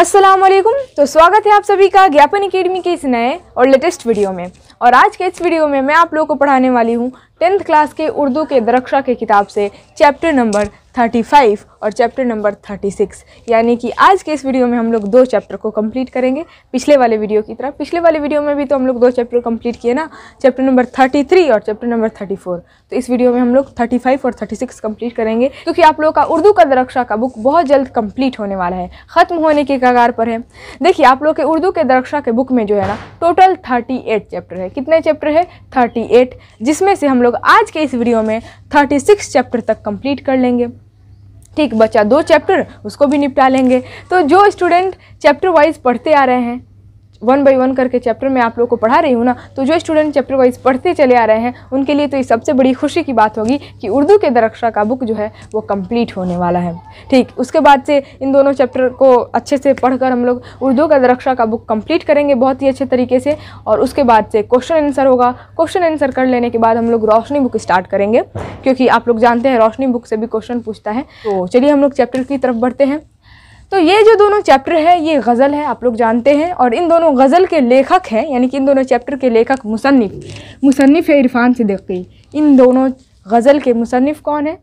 असलकुम तो स्वागत है आप सभी का ज्ञापन अकेडमी के इस नए और लेटेस्ट वीडियो में और आज के इस वीडियो में मैं आप लोगों को पढ़ाने वाली हूँ टेंथ क्लास के उर्दू के दरक्षा के किताब से चैप्टर नंबर 35 और चैप्टर नंबर 36 यानी कि आज के इस वीडियो में हम लोग दो चैप्टर को कंप्लीट करेंगे पिछले वाले वीडियो की तरह पिछले वाले वीडियो में भी तो हम लोग दो चैप्टर कंप्लीट किए ना चैप्टर नंबर 33 और चैप्टर नंबर 34 तो इस वीडियो में हम लोग 35 और 36 कंप्लीट करेंगे क्योंकि आप लोगों का उर्दू का दरक्षा का बुक बहुत जल्द कम्प्लीट होने वाला है ख़त्म होने के कगार पर है देखिए आप लोग के उर्दू के दरक्षा के बुक में जो है ना टोटल थर्टी चैप्टर है कितने चैप्टर है थर्टी जिसमें से हम लोग आज के इस वीडियो में थर्टी सिक्स चैप्टर तक कंप्लीट कर लेंगे ठीक बचा दो चैप्टर उसको भी निपटा लेंगे तो जो स्टूडेंट चैप्टर वाइज पढ़ते आ रहे हैं वन बाई वन करके चैप्टर मैं आप लोग को पढ़ा रही हूँ ना तो जो स्टूडेंट चैप्टर वाइज पढ़ते चले आ रहे हैं उनके लिए तो ये सबसे बड़ी खुशी की बात होगी कि उर्दू के दरक्षा का बुक जो है वो कम्प्लीट होने वाला है ठीक उसके बाद से इन दोनों चैप्टर को अच्छे से पढ़कर हम लोग उर्दू का दरक्षा का बुक कंप्लीट करेंगे बहुत ही अच्छे तरीके से और उसके बाद से क्वेश्चन आंसर होगा क्वेश्चन आंसर कर लेने के बाद हम लोग रोशनी बुक स्टार्ट करेंगे क्योंकि आप लोग जानते हैं रोशनी बुक से भी क्वेश्चन पूछता है तो चलिए हम लोग चैप्टर की तरफ बढ़ते हैं तो ये जो दोनों चैप्टर है ये गज़ल है आप लोग जानते हैं और इन दोनों गज़ल के लेखक हैं यानी कि इन दोनों चैप्टर के लेखक मुसनफ़ मुसनफ़ है इरफान सिद्दीकी इन दोनों गज़ल के मुसनफ़ कौन है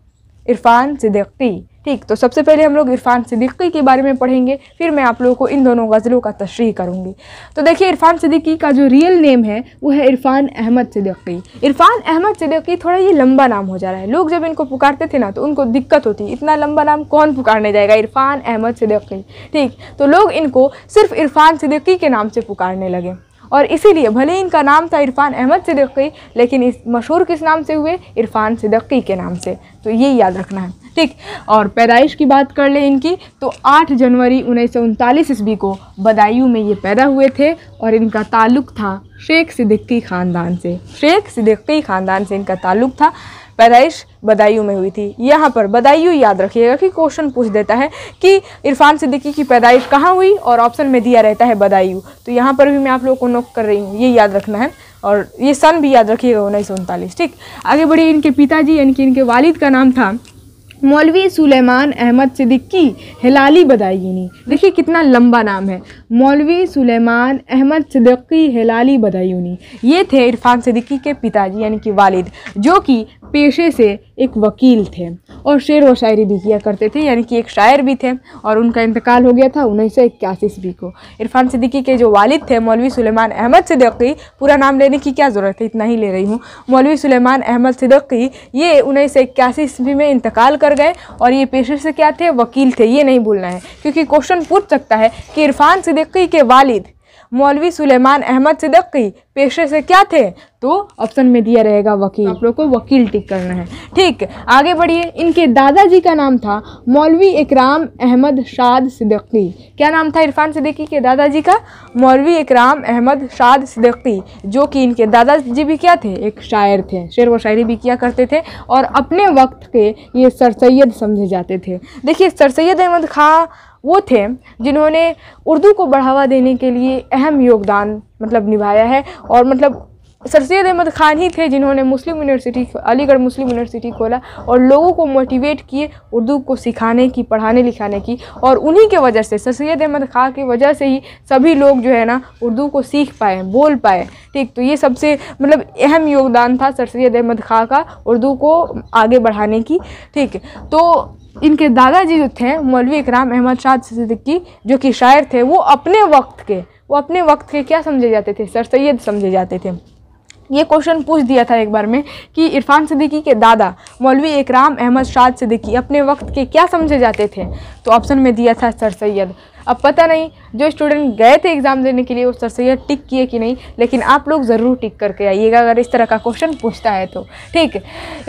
इरफान सिद्दीकी ठीक तो सबसे पहले हम लोग इरफान सिद्दीकी के बारे में पढ़ेंगे फिर मैं आप लोगों को इन दोनों गज़लों का तशरी करूँगी तो देखिए इरफान सिद्दीकी का जो रियल नेम है वो है इरफान अहमद सिद्दीकी इरफान अहमद सिद्दीकी थोड़ा ये लंबा नाम हो जा रहा है लोग जब इनको पुकारते थे ना तो उनको दिक्कत होती इतना लंबा नाम कौन पुकारने जाएगा इरफान अहमद सिद्दीकी ठीक तो लोग इनको सिर्फ इरफान सिद्दीकी के नाम से पुकारने लगे और इसीलिए भले इनका नाम था इरफान अहमद सिद्दीकी लेकिन इस मशहूर किस नाम से हुए इरफान सिद्दीकी के नाम से तो ये याद रखना है ठीक और पैदाइश की बात कर लें इनकी तो 8 जनवरी उन्नीस सौ ईस्वी को बदायूं में ये पैदा हुए थे और इनका ताल्लुक़ था शेख सिद्दीकी ख़ानदान से शेख सिद्दीकी ख़ानदान से इनका ताल्लुक़ था पैदाइश बदायूं में हुई थी यहाँ पर बदायूं याद रखिएगा कि क्वेश्चन पूछ देता है कि इरफान सिद्दीकी की पैदाइश कहाँ हुई और ऑप्शन में दिया रहता है बदायूं तो यहाँ पर भी मैं आप लोगों को नोट कर रही हूँ ये याद रखना है और ये सन भी याद रखिएगा उन्नीस सौ उनतालीस ठीक आगे बढ़िए इनके पिताजी यानी कि इनके वालिद का नाम था मौलवी सुलेमान अहमद सिद्दीकी हिलाली बदायूनी देखिए कितना लंबा नाम है मौलवी सुलेमान अहमद सिद्दीकी हिलाली बदायूनी ये थे इरफान सिद्दीकी के पिताजी यानी कि वालिद जो कि पेशे से एक वकील थे और शेर व शायरी भी किया करते थे यानी कि एक शायर भी थे और उनका इंतकाल हो गया था उन्नीस सौ इक्यासी ईस्वी को इरफान सिद्दीकी के जो वालिद थे मौलवी सुलेमान अहमद सिद्दीकी पूरा नाम लेने की क्या ज़रूरत है इतना ही ले रही हूँ मौलवी सुलेमान अहमद सिद्दीकी ये उन्नीस सौ इक्यासी ईस्वी में इंतकाल कर गए और ये पेशे से क्या थे वकील थे ये नहीं भूलना है क्योंकि क्वेश्चन पूछ सकता है कि इरफान सिद्दीकी के वालिद मौलवी सुलेमान अहमद सिद्दकी पेशे से क्या थे तो ऑप्शन में दिया रहेगा वकील आप लोग को वकील टिक करना है ठीक आगे बढ़िए इनके दादाजी का नाम था मौलवी इकराम अहमद शाद सिद्दकी क्या नाम था इरफान सिद्दीकी के दादाजी का मौलवी इकराम अहमद शाद सिद्दकी जो कि इनके दादाजी भी क्या थे एक शायर थे शेर व शायरी भी किया करते थे और अपने वक्त के ये सर सैद समझे जाते थे देखिए सर सैद अहमद खां वो थे जिन्होंने उर्दू को बढ़ावा देने के लिए अहम योगदान मतलब निभाया है और मतलब सर सैद अहमद खान ही थे जिन्होंने Muslim university Aligarh Muslim university खोला और लोगों को मोटिवेट किए उर्दू को सिखाने की पढ़ाने लिखाने की और उन्हीं के वजह से सर सैद अहमद खान की वजह से ही सभी लोग जो है ना उर्दू को सीख पाए बोल पाए ठीक तो ये सबसे मतलब अहम योगदान था सर सैद अहमद खां का उर्दू को आगे बढ़ाने की ठीक तो इनके दादाजी जो थे मौलवी इकराम अहमद शाह सिद्दीकी जो कि शायर थे वो अपने वक्त के वो अपने वक्त के क्या समझे जाते थे सर सैद समझे जाते थे ये क्वेश्चन पूछ दिया था एक बार में कि इरफान सिद्दीकी के दादा मौलवी इकराम अहमद शाह सिद्दीकी अपने वक्त के क्या समझे जाते थे तो ऑप्शन में दिया था सर सैद अब पता नहीं जो स्टूडेंट गए थे एग्ज़ाम देने के लिए उस सर से यह टिक किए कि नहीं लेकिन आप लोग ज़रूर टिक करके आइएगा अगर इस तरह का क्वेश्चन पूछता है तो ठीक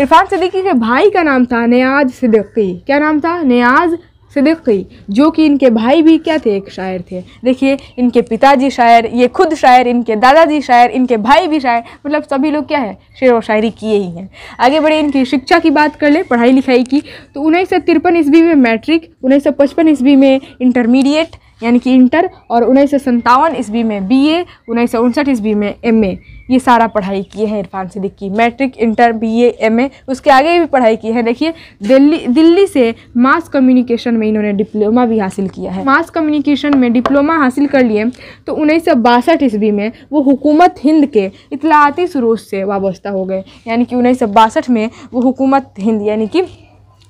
इरफान सदीकी के भाई का नाम था नयाज सिद्दीकी क्या नाम था नयाज सिद्दीकी जो कि इनके भाई भी क्या थे एक शायर थे देखिए इनके पिताजी शायर ये खुद शायर इनके दादाजी शायर इनके भाई भी शायर मतलब सभी लोग क्या है शेर व शायरी किए ही हैं आगे बढ़े इनकी शिक्षा की बात कर ले पढ़ाई लिखाई की तो उन्नीस सौ तिरपन ईस्वी में मैट्रिक उन्नीस सौ पचपन ईस्वी में इंटरमीडिएट यानी कि इंटर और उन्नीस सौ सत्तावन ईस्वी में बी ए उन्नीस सौ उनसठ ईस्वी में एम ए ये सारा पढ़ाई किए हैं इरफान सिद्दीक की matric inter B M A उसके आगे भी पढ़ाई की है देखिए दिल्ली दिल्ली से मास कम्युनिकेशन में इन्होंने डिप्लोमा भी हासिल किया है मास कम्युनिकेशन में डिप्लोमा हासिल कर लिए तो उन्नीस सौ बासठ ईस्वी में वो हुकूमत हिंद के इतलाती सुरूज से वाबस्ता हो गए यानी कि उन्नीस सौ बासठ में वो हुकूमत हिंद यानी कि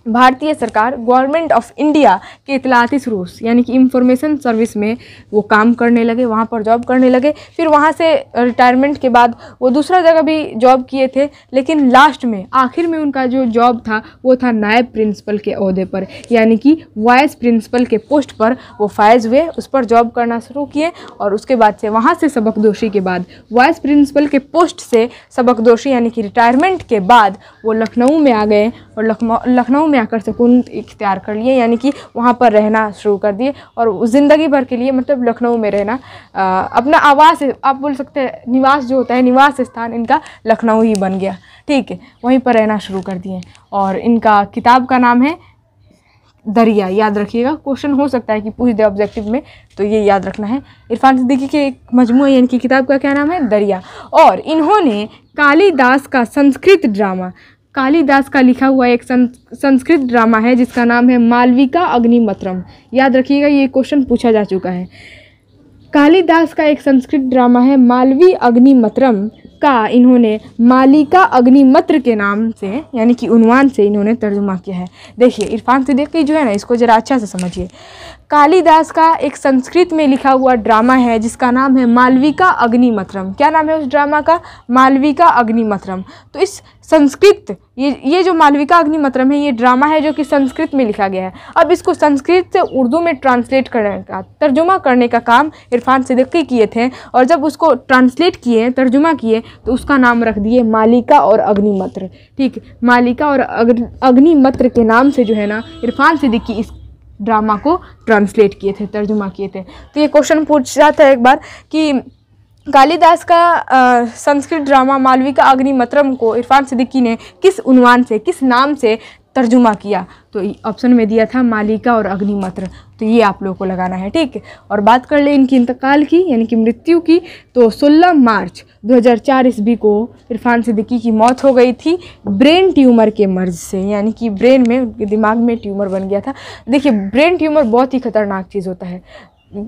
भारतीय सरकार गवर्नमेंट ऑफ इंडिया के इतलाती स्रोस यानी कि इंफॉर्मेशन सर्विस में वो काम करने लगे वहाँ पर जॉब करने लगे फिर वहाँ से रिटायरमेंट के बाद वो दूसरा जगह भी जॉब किए थे लेकिन लास्ट में आखिर में उनका जो जॉब था वो था नायब प्रिंसिपल के अहदे पर यानी कि वाइस प्रिंसिपल के पोस्ट पर वो फायज हुए उस पर जॉब करना शुरू किए और उसके बाद से वहाँ से सबकदोशी के बाद वाइस प्रिंसिपल के पोस्ट से सबकदोशी यानी कि रिटायरमेंट के बाद वो लखनऊ में आ गए और लखनऊ लखनऊ में आकर इख्तियार कर लिए यानी कि वहाँ पर रहना शुरू कर दिए और ज़िंदगी भर के लिए मतलब लखनऊ में रहना आ, अपना आवास आप बोल सकते हैं निवास जो होता है निवास स्थान इनका लखनऊ ही बन गया ठीक है वहीं पर रहना शुरू कर दिए और इनका किताब का नाम है दरिया याद रखिएगा क्वेश्चन हो सकता है कि पूछ दे ऑब्जेक्टिव में तो ये याद रखना है इरफान सिद्दीकी के एक मजमू है इनकी किताब का क्या नाम है दरिया और इन्होंने कालीदास का संस्कृत ड्रामा कालीदास का लिखा हुआ एक संस्कृत ड्रामा है जिसका नाम है मालविका अग्निमत्रम याद रखिएगा ये क्वेश्चन पूछा जा चुका है कालीदास का एक संस्कृत ड्रामा है मालवी अग्निमत्रम का इन्होंने मालिका अग्निमत्र के नाम से यानी कि उनवान से इन्होंने तर्जुमा किया है देखिए इरफान से देख के जो है ना इसको ज़रा अच्छा से समझिए कालीदास का एक संस्कृत में लिखा हुआ ड्रामा है जिसका नाम है मालविका अग्निमत्रम क्या नाम है उस ड्रामा का मालविका अग्निमत्रम तो इस संस्कृत ये ये जो मालविका मतरम है ये ड्रामा है जो कि संस्कृत में लिखा गया है अब इसको संस्कृत से उर्दू में ट्रांसलेट करने का तर्जुमा करने का काम इरफान सिद्दीकी किए थे और जब उसको ट्रांसलेट किए तर्जुमा किए तो उसका नाम रख दिए मालिका और अग्निमत्र ठीक मालिका और अग्निमत्र के नाम से जो है ना इरफान सिद्दीकी इस ड्रामा को ट्रांसलेट किए थे तर्जुमा किए थे तो ये क्वेश्चन पूछ रहा था एक बार कि कालिदास का संस्कृत ड्रामा मालविका मतरम को इरफान सिद्दीकी ने किस उनवान से किस नाम से तर्जुमा किया तो ऑप्शन में दिया था मालिका और अग्निमत्र तो ये आप लोगों को लगाना है ठीक है और बात कर ले इनकी इंतकाल की यानी कि मृत्यु की तो 16 मार्च 2004 ईस्वी को इरफान सिद्दीकी की मौत हो गई थी ब्रेन ट्यूमर के मर्ज से यानी कि ब्रेन में उनके दिमाग में ट्यूमर बन गया था देखिए ब्रेन ट्यूमर बहुत ही खतरनाक चीज़ होता है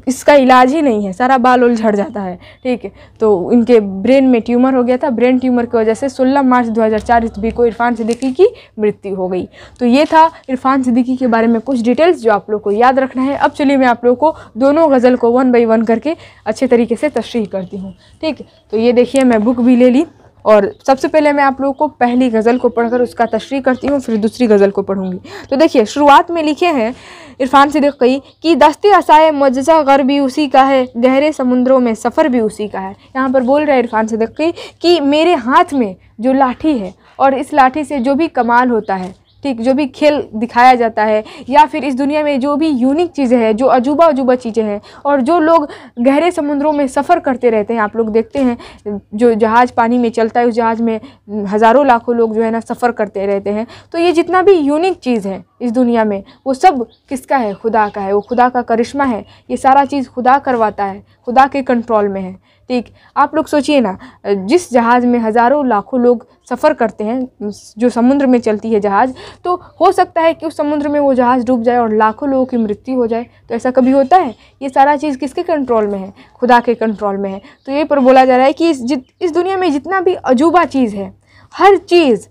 इसका इलाज ही नहीं है सारा बाल उल झड़ जाता है ठीक है तो इनके ब्रेन में ट्यूमर हो गया था ब्रेन ट्यूमर की वजह से 16 मार्च 2004 ईस्वी को इरफान सिद्दीकी की मृत्यु हो गई तो ये था इरफान सिद्दीकी के बारे में कुछ डिटेल्स जो आप लोग को याद रखना है अब चलिए मैं आप लोग को दोनों गज़ल को वन बाई वन करके अच्छे तरीके से तशरी करती हूँ ठीक तो ये देखिए मैं बुक भी ले ली और सबसे पहले मैं आप लोगों को पहली गज़ल को पढ़कर उसका तशरी करती हूँ फिर दूसरी गज़ल को पढ़ूँगी तो देखिए शुरुआत में लिखे हैं इरफान सिद्दीक कई कि दस्ते असाए मुजजा गर भी उसी का है गहरे समुद्रों में सफ़र भी उसी का है यहाँ पर बोल रहे इरफान सिद्दीक कई कि मेरे हाथ में जो लाठी है और इस लाठी से जो भी कमाल होता है ठीक जो भी खेल दिखाया जाता है या फिर इस दुनिया में जो भी यूनिक चीज़ें हैं जो अजूबा अजूबा चीज़ें हैं और जो लोग गहरे समुद्रों में सफ़र करते रहते हैं आप लोग देखते हैं जो जहाज़ पानी में चलता है उस जहाज़ में हज़ारों लाखों लोग जो है ना सफ़र करते रहते हैं तो ये जितना भी यूनिक चीज़ है इस दुनिया में वो सब किसका है खुदा का है वो खुदा का करिश्मा है ये सारा चीज़ खुदा करवाता है खुदा के कंट्रोल में है ठीक आप लोग सोचिए ना जिस जहाज़ में हज़ारों लाखों लोग सफ़र करते हैं जो समुद्र में चलती है जहाज़ तो हो सकता है कि उस समुद्र में वो जहाज़ डूब जाए और लाखों लोगों की मृत्यु हो जाए तो ऐसा कभी होता है ये सारा चीज़ किसके कंट्रोल में है खुदा के कंट्रोल में है तो ये पर बोला जा रहा है कि इस जित इस दुनिया में जितना भी अजूबा चीज़ है हर चीज़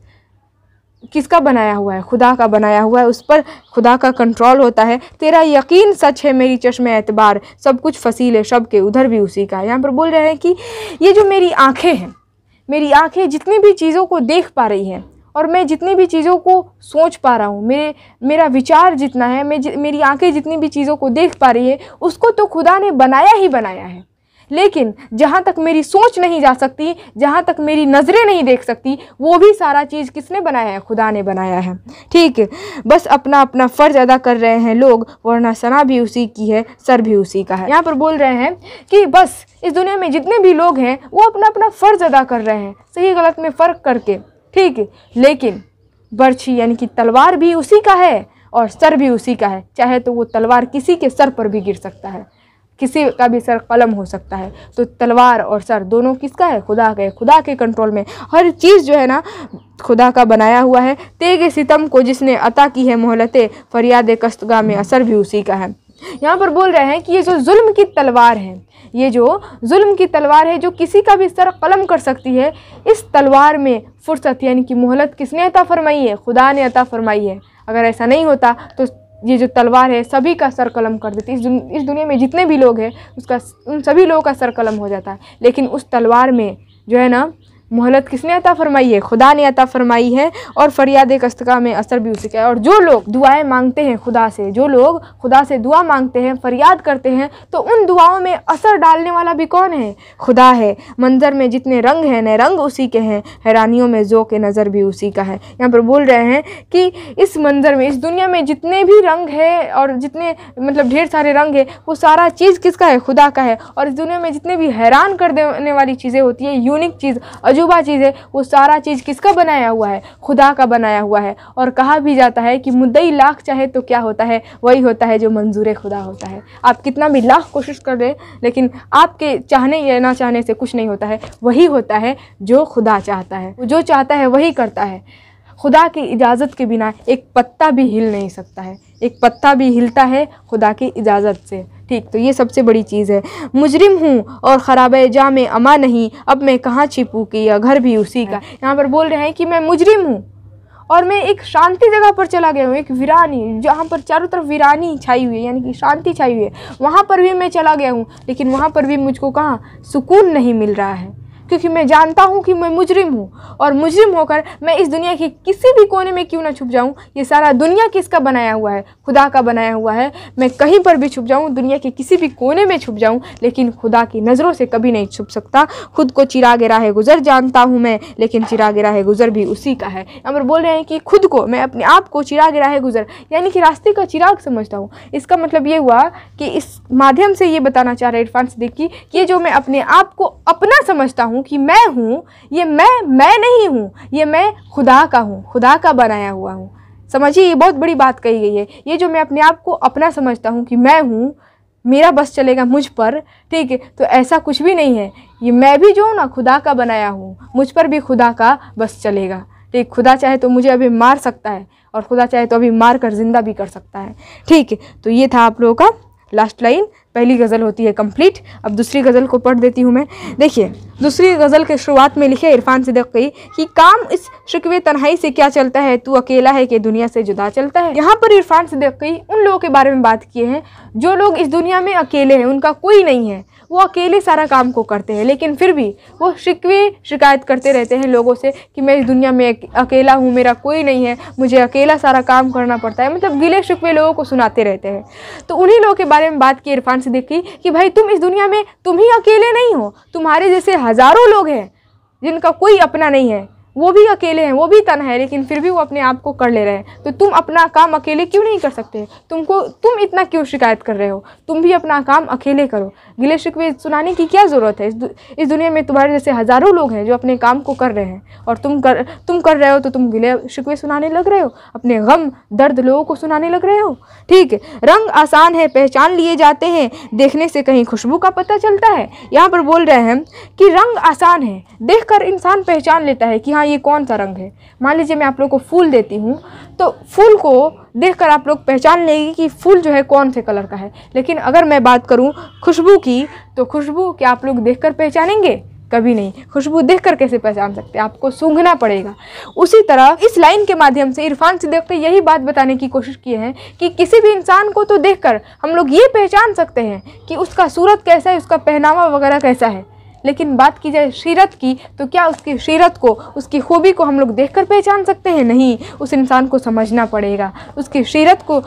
किसका बनाया हुआ है खुदा का बनाया हुआ है उस पर खुदा का कंट्रोल होता है तेरा यकीन सच है मेरी चश्म एतबार सब कुछ फसील है शब के उधर भी उसी का यहाँ पर बोल रहे हैं कि ये जो मेरी आँखें हैं मेरी आंखें जितनी भी चीज़ों को देख पा रही हैं और मैं जितनी भी चीज़ों को सोच पा रहा हूँ मेरे मेरा विचार जितना है मैं मेरी आंखें जितनी भी चीज़ों को देख पा रही है उसको तो खुदा ने बनाया ही बनाया है लेकिन जहाँ तक मेरी सोच नहीं जा सकती जहाँ तक मेरी नज़रें नहीं देख सकती वो भी सारा चीज़ किसने बनाया है खुदा ने बनाया है ठीक है बस अपना अपना फ़र्ज अदा कर रहे हैं लोग वरना सना भी उसी की है सर भी उसी का है यहाँ पर बोल रहे हैं कि बस इस दुनिया में जितने भी लोग हैं वो अपना अपना फ़र्ज अदा कर रहे हैं सही गलत में फ़र्क करके ठीक है लेकिन बर्छी यानी कि तलवार भी उसी का है और सर भी उसी का है चाहे तो वो तलवार किसी के सर पर भी गिर सकता है किसी का भी सर कलम हो सकता है तो तलवार और सर दोनों किसका है खुदा के खुदा के कंट्रोल में हर चीज़ जो है ना खुदा का बनाया हुआ है तेग सितम को जिसने अता की है मोहलत फरियाद कस्तगा में असर भी उसी का है यहाँ पर बोल रहे हैं कि ये जो जुल्म की तलवार है ये जो जुल्म की तलवार है जो किसी का भी सर कलम कर सकती है इस तलवार में फुर्सत यानी कि मोहलत किसने अता फरमाई है खुदा ने अता फरमाई है अगर ऐसा नहीं होता तो ये जो तलवार है सभी का सर कलम कर देती है इस, इस दुनिया में जितने भी लोग हैं उसका उन सभी लोगों का सर कलम हो जाता है लेकिन उस तलवार में जो है ना मोहलत किसने अता फरमाई है खुदा ने अता फरमाई है और फरियाद कस्तका में असर भी उसी का है और जो लोग दुआएं मांगते हैं खुदा से जो लोग खुदा से दुआ मांगते हैं फरियाद करते हैं तो उन दुआओं में असर डालने वाला भी कौन है खुदा है मंजर में जितने रंग हैं न रंग उसी के हैं हैरानियों में जो के नज़र भी उसी का है यहाँ पर बोल रहे हैं कि इस मंजर में इस दुनिया में जितने भी रंग है और जितने मतलब ढेर सारे रंग है वो सारा चीज़ किसका है खुदा का है और इस दुनिया में जितने भी हैरान कर देने वाली चीज़ें होती है यूनिक चीज़ अजू अजूबा चीज़ है वो सारा चीज़ किसका बनाया हुआ है खुदा का बनाया हुआ है और कहा भी जाता है कि मुद्दई लाख चाहे तो क्या होता है वही होता है जो मंजूर खुदा होता है आप कितना भी लाख कोशिश कर रहे लेकिन आपके चाहने या ना चाहने से कुछ नहीं होता है वही होता है जो खुदा चाहता है जो चाहता है वही करता है खुदा की इजाज़त के बिना एक पत्ता भी हिल नहीं सकता है एक पत्ता भी हिलता है खुदा की इजाज़त से ठीक तो ये सबसे बड़ी चीज़ है मुजरिम हूँ और ख़राब जा में अमा नहीं अब मैं कहाँ छिपूँ कि यह घर भी उसी का यहाँ पर बोल रहे हैं कि मैं मुजरिम हूँ और मैं एक शांति जगह पर चला गया हूँ एक वीरानी जहाँ पर चारों तरफ वीरानी छाई हुई है यानी कि शांति छाई हुई है वहाँ पर भी मैं चला गया हूँ लेकिन वहाँ पर भी मुझको कहाँ सुकून नहीं मिल रहा है क्योंकि मैं जानता हूँ कि मैं मुजरिम हूँ और मुजरिम होकर मैं इस दुनिया के किसी भी कोने में क्यों ना छुप जाऊँ ये सारा दुनिया किसका बनाया हुआ है खुदा का बनाया हुआ है मैं कहीं पर भी छुप जाऊँ दुनिया के किसी भी कोने में छुप जाऊँ लेकिन खुदा की नज़रों से कभी नहीं छुप सकता खुद को चिराग राह गुज़र जानता हूँ मैं लेकिन चिराग राह गुज़र भी उसी का है अमर बोल रहे हैं कि खुद को मैं अपने आप को चिराग राह गुज़र यानी कि रास्ते का चिराग समझता हूँ इसका मतलब ये हुआ कि इस माध्यम से ये बताना चाह रहे इरफान सदीक की ये जो मैं अपने आप को अपना समझता हूँ हूँ कि मैं हूँ ये मैं मैं नहीं हूँ ये मैं खुदा का हूँ खुदा का बनाया हुआ हूँ समझिए ये बहुत बड़ी बात कही गई है ये जो मैं अपने आप को अपना समझता हूँ कि मैं हूँ मेरा बस चलेगा मुझ पर ठीक है तो ऐसा कुछ भी नहीं है ये मैं भी जो ना खुदा का बनाया हूँ मुझ पर भी खुदा का बस चलेगा ठीक खुदा चाहे तो मुझे अभी मार सकता है और खुदा चाहे तो अभी मार कर ज़िंदा भी कर सकता है ठीक है तो ये था आप लोगों का लास्ट लाइन पहली गज़ल होती है कंप्लीट अब दूसरी गज़ल को पढ़ देती हूँ मैं देखिए दूसरी गज़ल के शुरुआत में लिखे इरफान सिद्दीकी कि काम इस शिकवे तन्हाई से क्या चलता है तू अकेला है कि दुनिया से जुदा चलता है यहाँ पर इरफान सिद्दीकी उन लोगों के बारे में बात किए हैं जो लोग इस दुनिया में अकेले हैं उनका कोई नहीं है वो अकेले सारा काम को करते हैं लेकिन फिर भी वो शिकवे शिकायत करते रहते हैं लोगों से कि मैं इस दुनिया में अकेला हूँ मेरा कोई नहीं है मुझे अकेला सारा काम करना पड़ता है मतलब गिले शिकवे लोगों को सुनाते रहते हैं तो उन्हीं लोगों के बारे में बात की इरफान से देखी कि भाई तुम इस दुनिया में तुम ही अकेले नहीं हो तुम्हारे जैसे हज़ारों लोग हैं जिनका कोई अपना नहीं है वो भी अकेले हैं वो भी तन है लेकिन फिर भी वो अपने आप को कर ले रहे हैं तो तुम अपना काम अकेले क्यों नहीं कर सकते तुमको तुम इतना क्यों शिकायत कर रहे हो तुम भी अपना काम अकेले करो गिले शिकवे सुनाने की क्या ज़रूरत है इस, दु, इस दुनिया में तुम्हारे जैसे हज़ारों लोग हैं जो अपने काम को कर रहे हैं और तुम कर तुम कर रहे हो तो तुम गिले शिकवे सुनाने लग रहे हो अपने गम दर्द लोगों को सुनाने लग रहे हो ठीक है रंग आसान है पहचान लिए जाते हैं देखने से कहीं खुशबू का पता चलता है यहाँ पर बोल रहे हैं कि रंग आसान है देख इंसान पहचान लेता है कि हाँ ये कौन सा रंग है मान लीजिए मैं आप लोग को फूल देती हूँ तो फूल को देखकर आप लोग पहचान लेंगे कि फूल जो है कौन से कलर का है लेकिन अगर मैं बात करूं खुशबू की तो खुशबू क्या आप लोग देखकर पहचानेंगे कभी नहीं खुशबू देखकर कैसे पहचान सकते आपको सूंघना पड़ेगा उसी तरह इस लाइन के माध्यम से इरफान सिद्दीक ने यही बात बताने की कोशिश की है कि किसी भी इंसान को तो देखकर हम लोग ये पहचान सकते हैं कि उसका सूरत कैसा है उसका पहनावा वगैरह कैसा है लेकिन बात की जाए सीरत की तो क्या उसकी सीरत को उसकी खूबी को हम लोग देख कर पहचान सकते हैं नहीं उस इंसान को समझना पड़ेगा उसकी सीरत को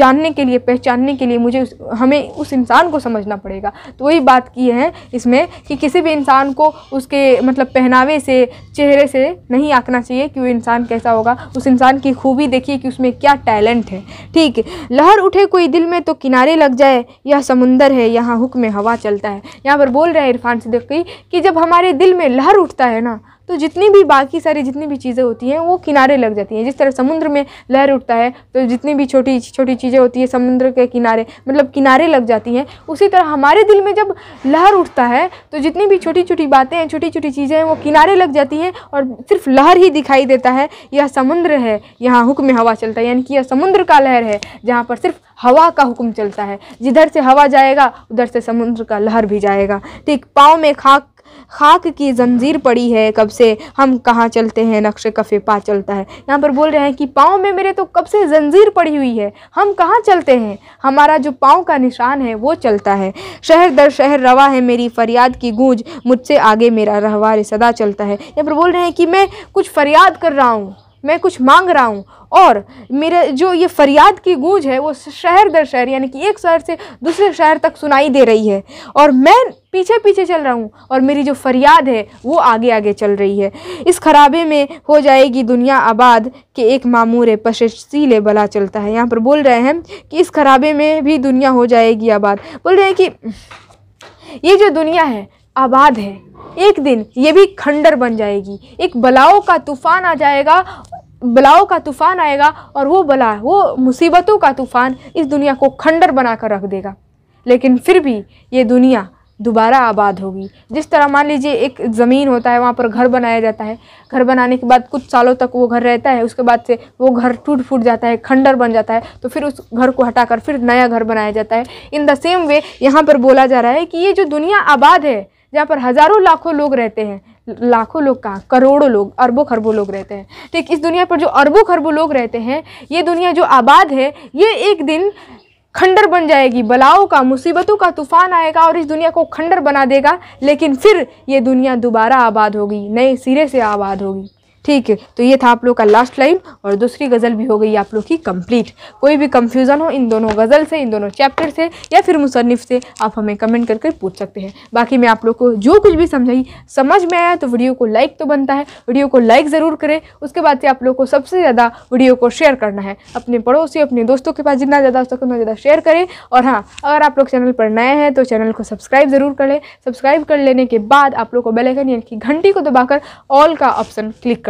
जानने के लिए पहचानने के लिए मुझे उस, हमें उस इंसान को समझना पड़ेगा तो वही बात की है इसमें कि किसी भी इंसान को उसके मतलब पहनावे से चेहरे से नहीं आंकना चाहिए कि वो इंसान कैसा होगा उस इंसान की खूबी देखिए कि उसमें क्या टैलेंट है ठीक है लहर उठे कोई दिल में तो किनारे लग जाए यह समुंदर है यहाँ हुक्म हवा चलता है यहाँ पर बोल रहे हैं इरफान सिद्दीक कि जब हमारे दिल में लहर उठता है ना तो जितनी भी बाकी सारी जितनी भी चीज़ें होती हैं वो किनारे लग जाती हैं जिस तरह समुद्र में लहर उठता है तो जितनी भी छोटी छोटी चीज़ें होती है समुद्र के किनारे मतलब किनारे लग जाती हैं उसी तरह हमारे दिल में जब लहर उठता है तो जितनी भी छोटी छोटी बातें हैं छोटी छोटी चीज़ें हैं वो किनारे लग जाती हैं और सिर्फ लहर ही दिखाई देता है यह समुद्र है यहाँ हुक्म हवा चलता है यानी कि यह समुद्र का लहर है जहाँ पर सिर्फ हवा का हुक्म चलता है जिधर से हवा जाएगा उधर से समुद्र का लहर भी जाएगा ठीक पाँव में खाक खाक की जंजीर पड़ी है कब से हम कहाँ चलते हैं नक्श कफ़े पा चलता है यहाँ पर बोल रहे हैं कि पाँव में मेरे तो कब से जंजीर पड़ी हुई है हम कहाँ चलते हैं हमारा जो पाँव का निशान है वो चलता है शहर दर शहर रवा है मेरी फरियाद की गूंज मुझसे आगे मेरा रहवार सदा चलता है यहाँ पर बोल रहे हैं कि मैं कुछ फरियाद कर रहा हूँ मैं कुछ मांग रहा हूँ और मेरे जो ये फरियाद की गूंज है वो शहर दर शहर यानी कि एक शहर से दूसरे शहर तक सुनाई दे रही है और मैं पीछे पीछे चल रहा हूँ और मेरी जो फरियाद है वो आगे आगे चल रही है इस खराबे में हो जाएगी दुनिया आबाद के एक मामूर पशीले बला चलता है यहाँ पर बोल रहे हैं कि इस खराबे में भी दुनिया हो जाएगी आबाद बोल रहे हैं कि ये जो दुनिया है आबाद है एक दिन ये भी खंडर बन जाएगी एक बलाओं का तूफान आ जाएगा बलाओं का तूफान आएगा और वो बला वो मुसीबतों का तूफान इस दुनिया को खंडर बना कर रख देगा लेकिन फिर भी ये दुनिया दोबारा आबाद होगी जिस तरह मान लीजिए एक ज़मीन होता है वहाँ पर घर बनाया जाता है घर बनाने के बाद कुछ सालों तक वो घर रहता है उसके बाद से वो घर टूट फूट जाता है खंडर बन जाता है तो फिर उस घर को हटाकर फिर नया घर बनाया जाता है इन द सेम वे यहाँ पर बोला जा रहा है कि ये जो दुनिया आबाद है जहाँ पर हज़ारों लाखों लोग रहते हैं लाखों लोग कहाँ करोड़ों लोग अरबों खरबों लोग रहते हैं ठीक इस दुनिया पर जो अरबों खरबों लोग रहते हैं ये दुनिया जो आबाद है ये एक दिन खंडर बन जाएगी बलाओं का मुसीबतों का तूफान आएगा और इस दुनिया को खंडर बना देगा लेकिन फिर ये दुनिया दोबारा आबाद होगी नए सिरे से आबाद होगी ठीक है तो ये था आप लोग का लास्ट लाइन और दूसरी गज़ल भी हो गई आप लोग की कंप्लीट कोई भी कंफ्यूजन हो इन दोनों गज़ल से इन दोनों चैप्टर से या फिर मुसनफ़ से आप हमें कमेंट करके पूछ सकते हैं बाकी मैं आप लोग को जो कुछ भी समझाई समझ में आया तो वीडियो को लाइक तो बनता है वीडियो को लाइक ज़रूर करें उसके बाद से आप लोग को सबसे ज़्यादा वीडियो को शेयर करना है अपने पड़ोसी अपने दोस्तों के पास जितना ज़्यादा हो सके उतना ज़्यादा शेयर करें और हाँ अगर आप लोग चैनल पर नए हैं तो चैनल को सब्सक्राइब ज़रूर कर लें सब्सक्राइब कर लेने के बाद आप लोग को बेलेकन यानी कि घंटी को दबाकर ऑल का ऑप्शन क्लिक कर